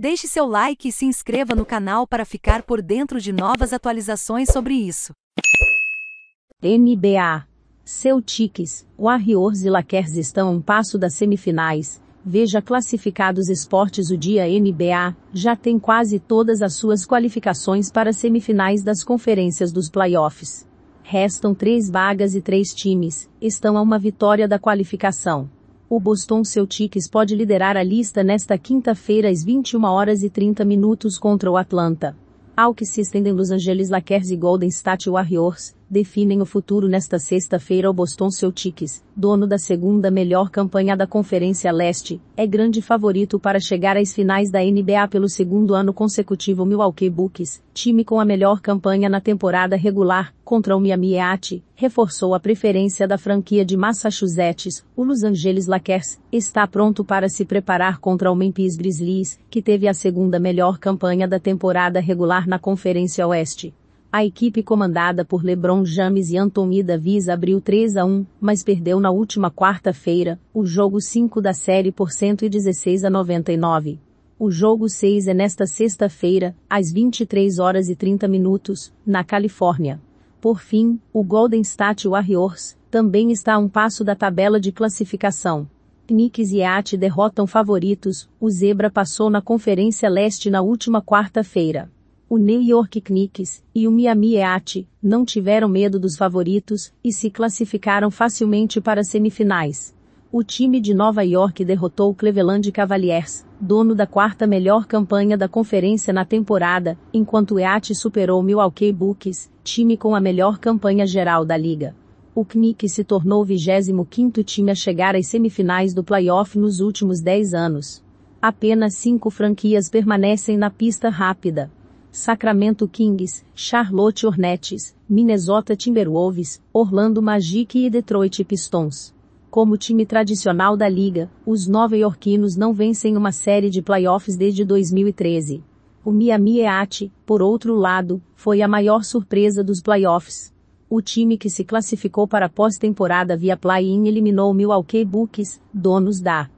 Deixe seu like e se inscreva no canal para ficar por dentro de novas atualizações sobre isso. NBA. Seu Tiques, Warriors e Lakers estão a um passo das semifinais. Veja classificados esportes o dia NBA, já tem quase todas as suas qualificações para semifinais das conferências dos playoffs. Restam três vagas e três times, estão a uma vitória da qualificação o Boston Celtics pode liderar a lista nesta quinta-feira às 21 horas e 30 minutos contra o Atlanta. Ao que se estendem Los Angeles Lakers e Golden State Warriors, definem o futuro nesta sexta-feira o Boston Celtics, dono da segunda melhor campanha da Conferência Leste, é grande favorito para chegar às finais da NBA pelo segundo ano consecutivo Milwaukee Bucks, time com a melhor campanha na temporada regular, contra o Miami Heat, reforçou a preferência da franquia de Massachusetts, o Los Angeles Lakers, está pronto para se preparar contra o Memphis Grizzlies, que teve a segunda melhor campanha da temporada regular na Conferência Oeste. A equipe comandada por LeBron James e Anthony Davis abriu 3 a 1, mas perdeu na última quarta-feira, o jogo 5 da série por 116 a 99. O jogo 6 é nesta sexta-feira, às 23 horas e 30 minutos, na Califórnia. Por fim, o Golden State Warriors também está a um passo da tabela de classificação. Knicks e Eat derrotam favoritos, o Zebra passou na Conferência Leste na última quarta-feira o New York Knicks e o Miami Heat não tiveram medo dos favoritos e se classificaram facilmente para as semifinais. O time de Nova York derrotou o Cleveland Cavaliers, dono da quarta melhor campanha da conferência na temporada, enquanto o Heat superou o Milwaukee Bucks, time com a melhor campanha geral da liga. O Knicks se tornou o 25º time a chegar às semifinais do playoff nos últimos 10 anos. Apenas cinco franquias permanecem na pista rápida. Sacramento Kings, Charlotte Hornets, Minnesota Timberwolves, Orlando Magic e Detroit Pistons. Como time tradicional da liga, os nova-iorquinos não vencem uma série de playoffs desde 2013. O Miami Heat, por outro lado, foi a maior surpresa dos playoffs. O time que se classificou para a pós-temporada via play-in eliminou Milwaukee Bucks, donos da